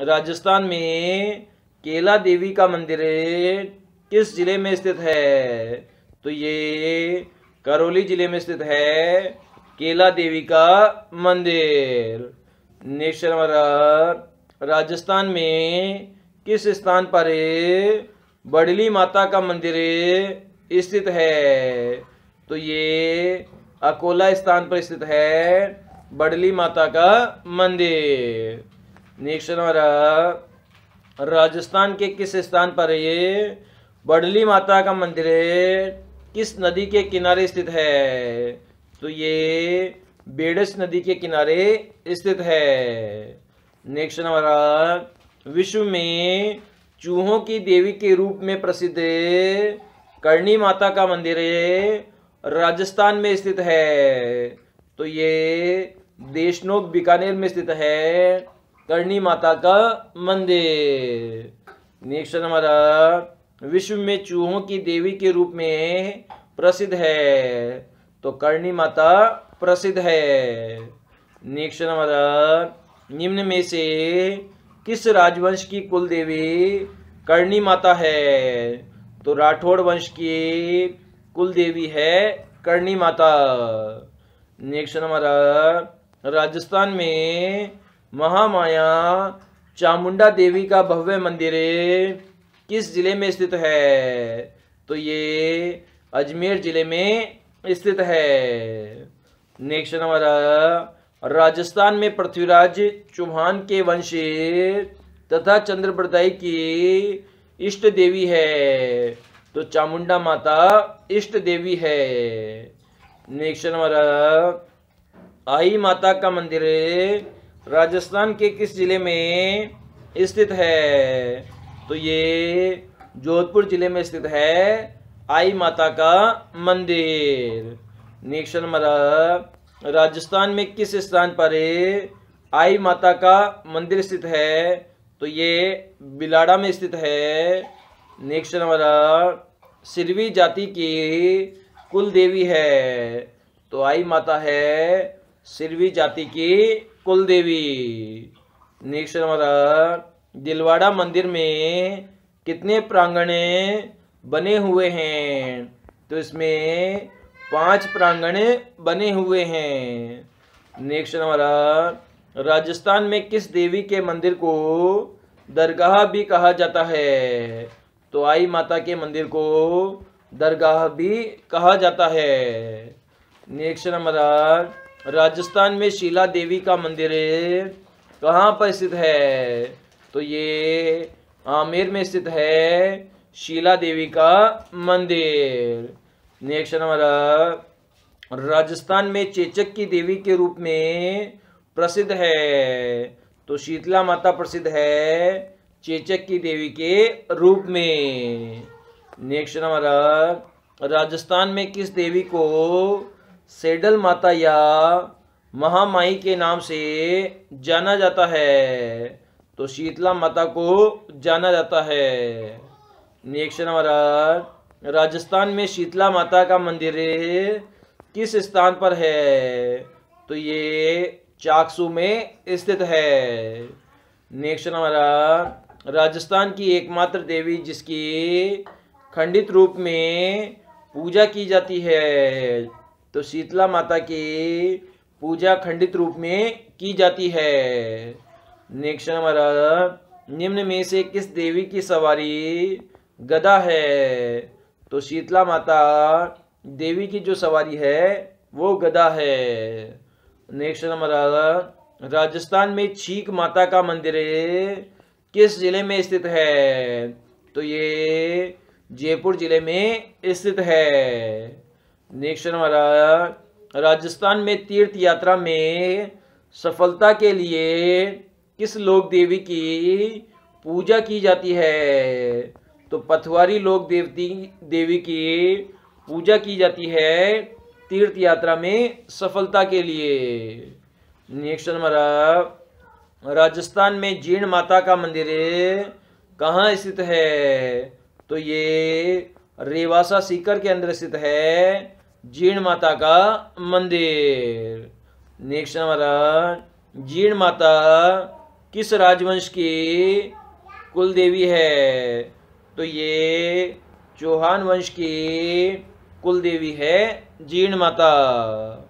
राजस्थान में केला देवी का मंदिर किस जिले में स्थित है तो ये करौली जिले में स्थित है केला देवी का मंदिर नेक्स्ट राजस्थान में किस स्थान पर बडली माता का मंदिर स्थित है तो ये अकोला स्थान पर स्थित है बडली माता का मंदिर नेक्स्ट राजस्थान के किस स्थान पर है ये बडली माता का मंदिर किस नदी के किनारे स्थित है तो ये बेडस नदी के किनारे स्थित है नेक्स्ट नंबर विश्व में चूहों की देवी के रूप में प्रसिद्ध करणी माता का मंदिर राजस्थान में स्थित है तो ये देशनोक बीकानेर में स्थित है करणी माता का मंदिर नेक्स्ट हमारा विश्व में चूहों की देवी के रूप में प्रसिद्ध है तो करणी माता प्रसिद्ध है नेक्स्ट हमारा निम्न में से किस राजवंश की कुल देवी करणी माता है तो राठौड़ वंश की कुल देवी है करणी माता नेक्स्ट हमारा राजस्थान में महामाया चामुंडा देवी का भव्य मंदिर किस जिले में स्थित है तो ये अजमेर जिले में स्थित है नेक्स्ट नंबर राजस्थान में पृथ्वीराज चौहान के वंशी तथा चंद्रप्रदाई की इष्ट देवी है तो चामुंडा माता इष्ट देवी है नेक्स्ट नंबर आई माता का मंदिर राजस्थान के किस जिले में स्थित है तो ये जोधपुर जिले में स्थित है आई माता का मंदिर नेक्स्ट नंबर राजस्थान में किस स्थान पर आई माता का मंदिर स्थित है तो ये बिलाड़ा में स्थित है नेक्स्ट नंबर सिरवी जाति की कुल देवी है तो आई माता है सिरवी जाति की कुल देवी नेक्स्ट हमारा दिलवाड़ा मंदिर में कितने प्रांगण बने हुए हैं तो इसमें पांच प्रांगण बने हुए हैं नेक्स्ट हमारा राजस्थान में किस देवी के मंदिर को दरगाह भी कहा जाता है तो आई माता के मंदिर को दरगाह भी कहा जाता है नेक्स्ट नंबर राजस्थान में शीला देवी का मंदिर कहाँ पर स्थित है तो ये आमेर में स्थित है शीला देवी का मंदिर नेक्स्ट हमारा राजस्थान में चेचक की देवी के रूप में प्रसिद्ध है तो शीतला माता प्रसिद्ध है चेचक की देवी के रूप में नेक्स्ट हमारा राजस्थान में किस देवी को सेडल माता या महामाई के नाम से जाना जाता है तो शीतला माता को जाना जाता है नेक्स्ट नंबर राजस्थान में शीतला माता का मंदिर किस स्थान पर है तो ये चाकसू में स्थित है नेक्स्ट नंबर राजस्थान की एकमात्र देवी जिसकी खंडित रूप में पूजा की जाती है तो शीतला माता की पूजा खंडित रूप में की जाती है नेक्स्ट हमारा निम्न में से किस देवी की सवारी गदा है तो शीतला माता देवी की जो सवारी है वो गदा है नेक्स्ट नंबर राजस्थान में छीक माता का मंदिर किस जिले में स्थित है तो ये जयपुर जिले में स्थित है नेक्स्ट हमारा राजस्थान में तीर्थ यात्रा में सफलता के लिए किस लोक देवी की पूजा की जाती है तो पथवारी लोक देवती देवी की पूजा की जाती है तीर्थ यात्रा में सफलता के लिए नेक्स्ट हमारा राजस्थान में जीर्ण माता का मंदिर कहाँ स्थित है तो ये रेवासा सीकर के अंदर स्थित है जीर्ण माता का मंदिर नेक्स्ट हमारा जीर्ण माता किस राजवंश की कुल देवी है तो ये चौहान वंश की कुल देवी है जीर्ण माता